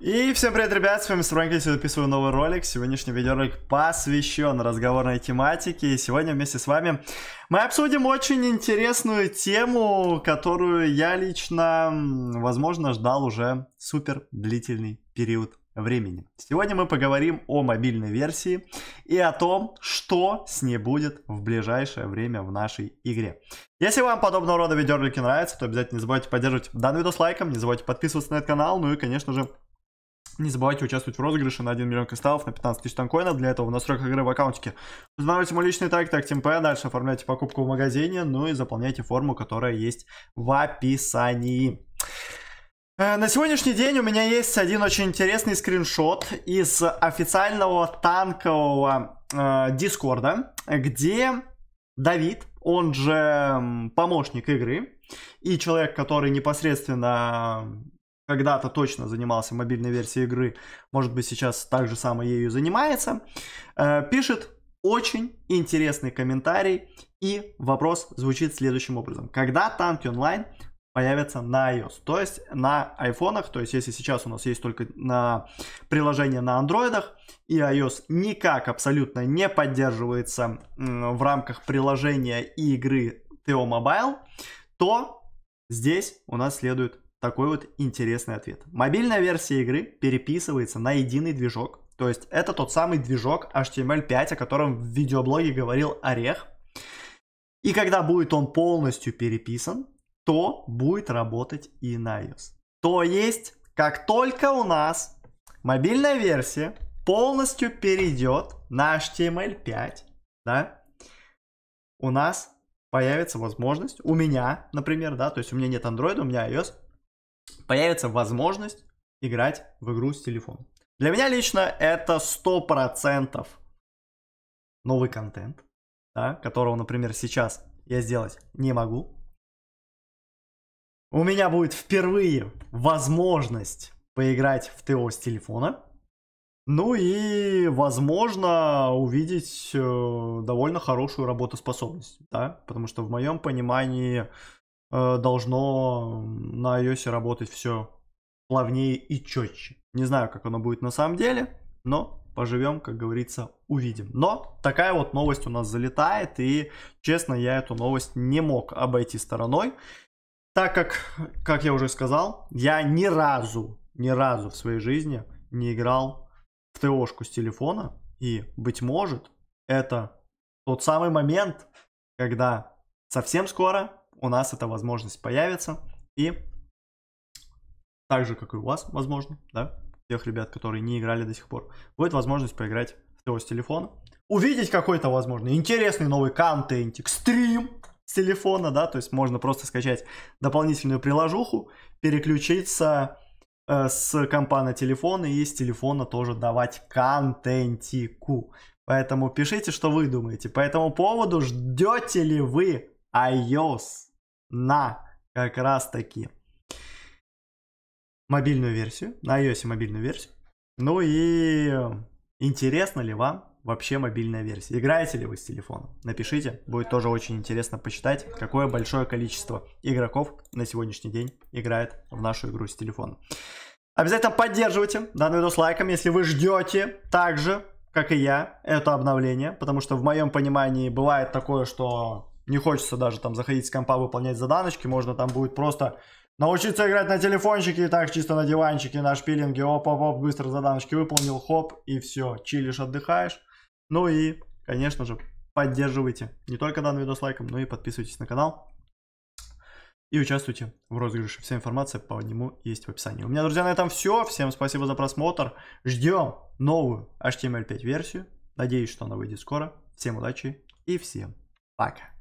И всем привет, ребят, с вами Сранкис, я записываю новый ролик. Сегодняшний видеоролик посвящен разговорной тематике. И сегодня вместе с вами мы обсудим очень интересную тему, которую я лично, возможно, ждал уже супер длительный период времени. Сегодня мы поговорим о мобильной версии и о том, что с ней будет в ближайшее время в нашей игре. Если вам подобного рода видеоролики нравятся, то обязательно не забывайте поддерживать данный видос лайком, не забывайте подписываться на этот канал, ну и, конечно же, не забывайте участвовать в розыгрыше на 1 миллион кристаллов на 15 тысяч танкоинов. Для этого в настройках игры в аккаунтике устанавливайте мой личный таг, так ТМП, дальше оформляйте покупку в магазине, ну и заполняйте форму, которая есть в описании. Э, на сегодняшний день у меня есть один очень интересный скриншот из официального танкового э, дискорда, где Давид, он же помощник игры и человек, который непосредственно когда-то точно занимался мобильной версией игры, может быть сейчас так же само ею занимается, э, пишет очень интересный комментарий и вопрос звучит следующим образом. Когда танки онлайн появятся на iOS, то есть на айфонах, то есть если сейчас у нас есть только на приложение на андроидах, и iOS никак абсолютно не поддерживается в рамках приложения и игры TO Mobile, то здесь у нас следует такой вот интересный ответ. Мобильная версия игры переписывается на единый движок, то есть это тот самый движок HTML5, о котором в видеоблоге говорил Орех. И когда будет он полностью переписан, то будет работать и на iOS. То есть, как только у нас мобильная версия полностью перейдет на HTML5, да, у нас появится возможность, у меня, например, да, то есть у меня нет Android, у меня iOS, появится возможность играть в игру с телефона. Для меня лично это 100% новый контент, да, которого, например, сейчас я сделать не могу. У меня будет впервые возможность поиграть в ТО с телефона. Ну и, возможно, увидеть э, довольно хорошую работоспособность, да, потому что в моем понимании Э, должно на iOS работать все плавнее и четче. Не знаю, как оно будет на самом деле, но поживем, как говорится, увидим. Но такая вот новость у нас залетает, и, честно, я эту новость не мог обойти стороной, так как, как я уже сказал, я ни разу, ни разу в своей жизни не играл в ТОшку с телефона, и, быть может, это тот самый момент, когда совсем скоро у нас эта возможность появится. И так же, как и у вас, возможно, да, тех ребят, которые не играли до сих пор, будет возможность поиграть всего с телефона. Увидеть какой-то, возможно, интересный новый контентик, стрим с телефона, да, то есть можно просто скачать дополнительную приложуху, переключиться э, с компа на телефон и с телефона тоже давать контентику. Поэтому пишите, что вы думаете по этому поводу. Ждете ли вы iOS на как раз таки мобильную версию, на iOS мобильную версию. Ну и эм, интересно ли вам вообще мобильная версия? Играете ли вы с телефона? Напишите, будет тоже очень интересно почитать, какое большое количество игроков на сегодняшний день играет в нашу игру с телефона. Обязательно поддерживайте данный видос лайком, если вы ждете так же, как и я, это обновление, потому что в моем понимании бывает такое, что не хочется даже там заходить с компа, выполнять заданочки. Можно там будет просто научиться играть на телефончике, так чисто на диванчике, на шпилинге. Оп-оп-оп, быстро заданочки выполнил, хоп, и все. Чилишь, отдыхаешь. Ну и, конечно же, поддерживайте не только данный видос лайком, но и подписывайтесь на канал. И участвуйте в розыгрыше. Вся информация по нему есть в описании. У меня, друзья, на этом все. Всем спасибо за просмотр. Ждем новую HTML5 версию. Надеюсь, что она выйдет скоро. Всем удачи и всем пока.